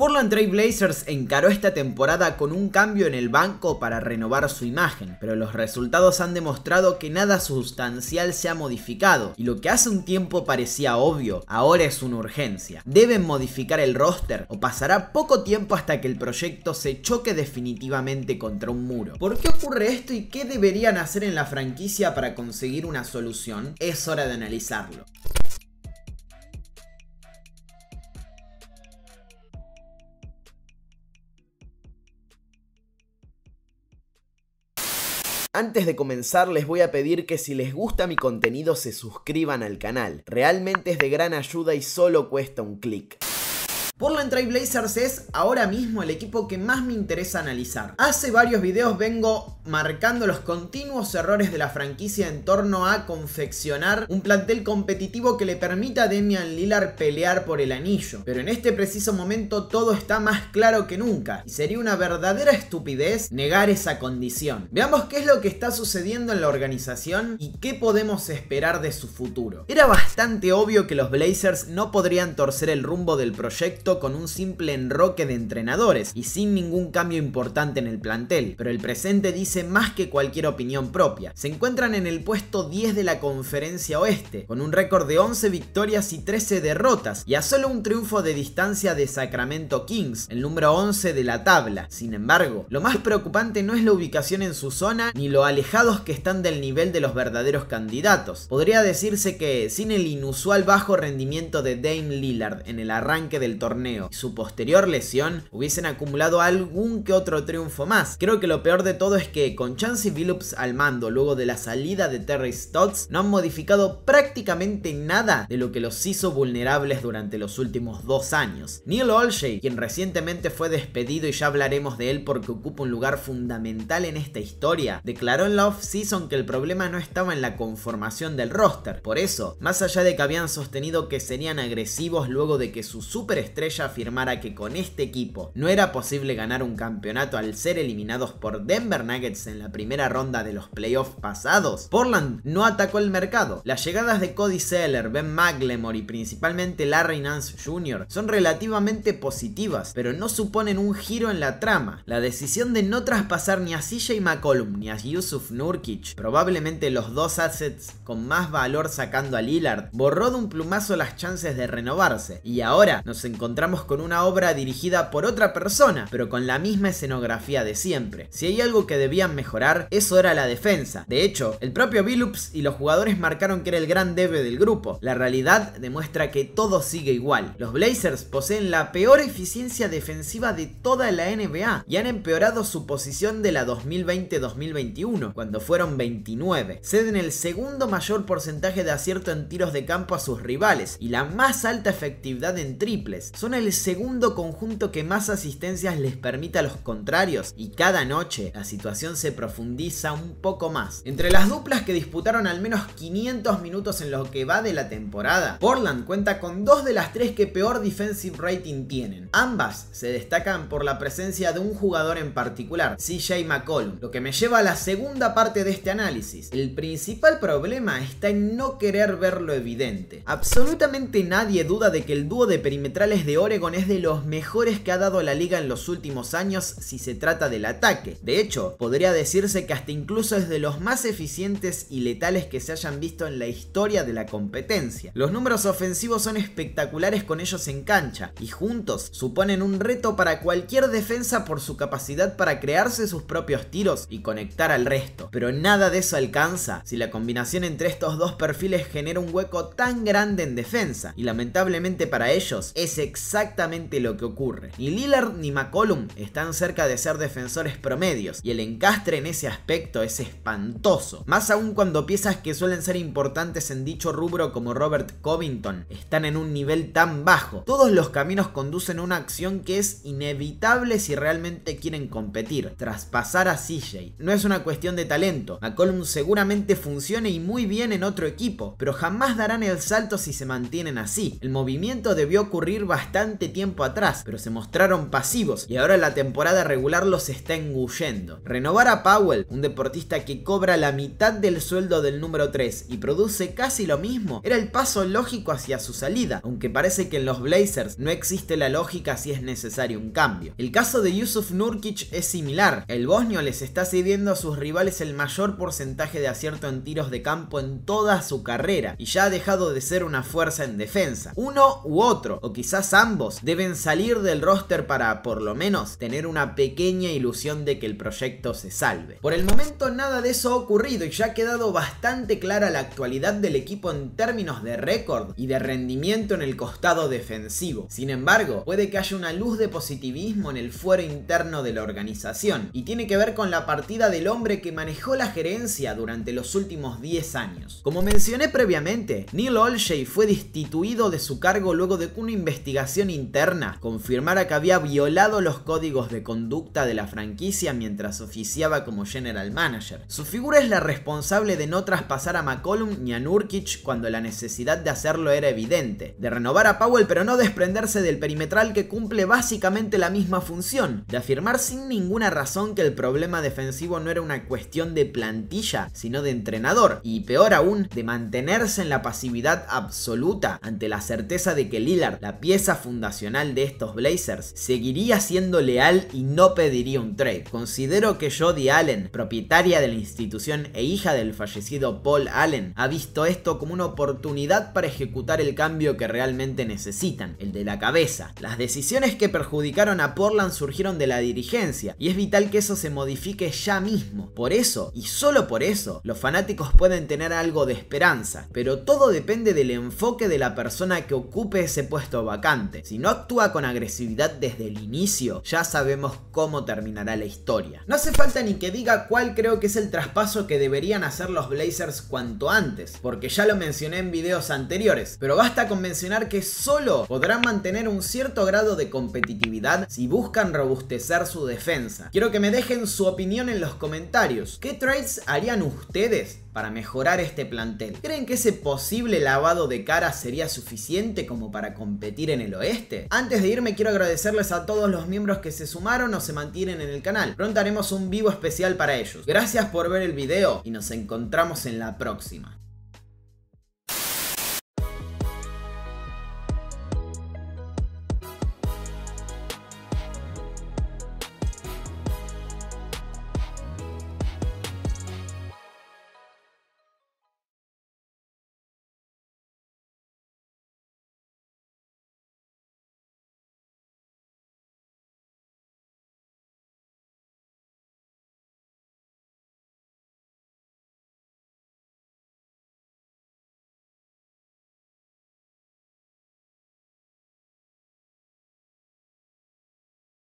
Portland Trail Blazers encaró esta temporada con un cambio en el banco para renovar su imagen, pero los resultados han demostrado que nada sustancial se ha modificado y lo que hace un tiempo parecía obvio, ahora es una urgencia. Deben modificar el roster o pasará poco tiempo hasta que el proyecto se choque definitivamente contra un muro. ¿Por qué ocurre esto y qué deberían hacer en la franquicia para conseguir una solución? Es hora de analizarlo. Antes de comenzar les voy a pedir que si les gusta mi contenido se suscriban al canal. Realmente es de gran ayuda y solo cuesta un clic. Portland Trail Blazers es ahora mismo el equipo que más me interesa analizar. Hace varios videos vengo marcando los continuos errores de la franquicia en torno a confeccionar un plantel competitivo que le permita a Demian Lillard pelear por el anillo. Pero en este preciso momento todo está más claro que nunca y sería una verdadera estupidez negar esa condición. Veamos qué es lo que está sucediendo en la organización y qué podemos esperar de su futuro. Era bastante obvio que los Blazers no podrían torcer el rumbo del proyecto con un simple enroque de entrenadores y sin ningún cambio importante en el plantel, pero el presente dice más que cualquier opinión propia. Se encuentran en el puesto 10 de la conferencia oeste, con un récord de 11 victorias y 13 derrotas, y a solo un triunfo de distancia de Sacramento Kings, el número 11 de la tabla. Sin embargo, lo más preocupante no es la ubicación en su zona ni lo alejados que están del nivel de los verdaderos candidatos. Podría decirse que sin el inusual bajo rendimiento de Dame Lillard en el arranque del torneo, y su posterior lesión hubiesen acumulado algún que otro triunfo más. Creo que lo peor de todo es que con Chancey Billups al mando luego de la salida de Terry Stotts no han modificado prácticamente nada de lo que los hizo vulnerables durante los últimos dos años. Neil Olshay, quien recientemente fue despedido y ya hablaremos de él porque ocupa un lugar fundamental en esta historia, declaró en la off-season que el problema no estaba en la conformación del roster. Por eso, más allá de que habían sostenido que serían agresivos luego de que su superestrella afirmara que con este equipo no era posible ganar un campeonato al ser eliminados por Denver Nuggets en la primera ronda de los playoffs pasados, Portland no atacó el mercado. Las llegadas de Cody Seller, Ben McLemore y principalmente Larry Nance Jr. son relativamente positivas, pero no suponen un giro en la trama. La decisión de no traspasar ni a CJ McCollum ni a Yusuf Nurkic, probablemente los dos assets con más valor sacando a Lillard, borró de un plumazo las chances de renovarse, y ahora nos encontramos encontramos con una obra dirigida por otra persona, pero con la misma escenografía de siempre. Si hay algo que debían mejorar, eso era la defensa. De hecho, el propio Billups y los jugadores marcaron que era el gran debe del grupo. La realidad demuestra que todo sigue igual. Los Blazers poseen la peor eficiencia defensiva de toda la NBA y han empeorado su posición de la 2020-2021, cuando fueron 29. Ceden el segundo mayor porcentaje de acierto en tiros de campo a sus rivales y la más alta efectividad en triples. Son el segundo conjunto que más asistencias les permite a los contrarios y cada noche la situación se profundiza un poco más. Entre las duplas que disputaron al menos 500 minutos en lo que va de la temporada, Portland cuenta con dos de las tres que peor defensive rating tienen. Ambas se destacan por la presencia de un jugador en particular, CJ McCollum, lo que me lleva a la segunda parte de este análisis. El principal problema está en no querer ver lo evidente. Absolutamente nadie duda de que el dúo de perimetrales Oregon es de los mejores que ha dado la liga en los últimos años si se trata del ataque. De hecho, podría decirse que hasta incluso es de los más eficientes y letales que se hayan visto en la historia de la competencia. Los números ofensivos son espectaculares con ellos en cancha y juntos suponen un reto para cualquier defensa por su capacidad para crearse sus propios tiros y conectar al resto. Pero nada de eso alcanza si la combinación entre estos dos perfiles genera un hueco tan grande en defensa y lamentablemente para ellos es excelente exactamente lo que ocurre. Ni Lillard ni McCollum están cerca de ser defensores promedios y el encastre en ese aspecto es espantoso. Más aún cuando piezas que suelen ser importantes en dicho rubro como Robert Covington están en un nivel tan bajo. Todos los caminos conducen a una acción que es inevitable si realmente quieren competir, traspasar a CJ. No es una cuestión de talento, McCollum seguramente funcione y muy bien en otro equipo, pero jamás darán el salto si se mantienen así. El movimiento debió ocurrir bastante tiempo atrás, pero se mostraron pasivos y ahora la temporada regular los está engullendo. Renovar a Powell, un deportista que cobra la mitad del sueldo del número 3 y produce casi lo mismo, era el paso lógico hacia su salida, aunque parece que en los Blazers no existe la lógica si es necesario un cambio. El caso de Yusuf Nurkic es similar, el bosnio les está cediendo a sus rivales el mayor porcentaje de acierto en tiros de campo en toda su carrera y ya ha dejado de ser una fuerza en defensa. Uno u otro, o quizás ambos deben salir del roster para, por lo menos, tener una pequeña ilusión de que el proyecto se salve. Por el momento nada de eso ha ocurrido y ya ha quedado bastante clara la actualidad del equipo en términos de récord y de rendimiento en el costado defensivo. Sin embargo, puede que haya una luz de positivismo en el fuero interno de la organización y tiene que ver con la partida del hombre que manejó la gerencia durante los últimos 10 años. Como mencioné previamente, Neil Olshay fue destituido de su cargo luego de que una investigación interna confirmara que había violado los códigos de conducta de la franquicia mientras oficiaba como general manager. Su figura es la responsable de no traspasar a McCollum ni a Nurkic cuando la necesidad de hacerlo era evidente, de renovar a Powell pero no desprenderse del perimetral que cumple básicamente la misma función, de afirmar sin ninguna razón que el problema defensivo no era una cuestión de plantilla, sino de entrenador, y peor aún, de mantenerse en la pasividad absoluta ante la certeza de que Lillard, la pieza fundacional de estos Blazers, seguiría siendo leal y no pediría un trade. Considero que Jody Allen, propietaria de la institución e hija del fallecido Paul Allen, ha visto esto como una oportunidad para ejecutar el cambio que realmente necesitan, el de la cabeza. Las decisiones que perjudicaron a Portland surgieron de la dirigencia y es vital que eso se modifique ya mismo. Por eso, y solo por eso, los fanáticos pueden tener algo de esperanza, pero todo depende del enfoque de la persona que ocupe ese puesto vacante. Si no actúa con agresividad desde el inicio, ya sabemos cómo terminará la historia. No hace falta ni que diga cuál creo que es el traspaso que deberían hacer los Blazers cuanto antes, porque ya lo mencioné en videos anteriores, pero basta con mencionar que solo podrán mantener un cierto grado de competitividad si buscan robustecer su defensa. Quiero que me dejen su opinión en los comentarios. ¿Qué trades harían ustedes para mejorar este plantel. ¿Creen que ese posible lavado de cara sería suficiente como para competir en el oeste? Antes de irme quiero agradecerles a todos los miembros que se sumaron o se mantienen en el canal. Pronto haremos un vivo especial para ellos. Gracias por ver el video y nos encontramos en la próxima.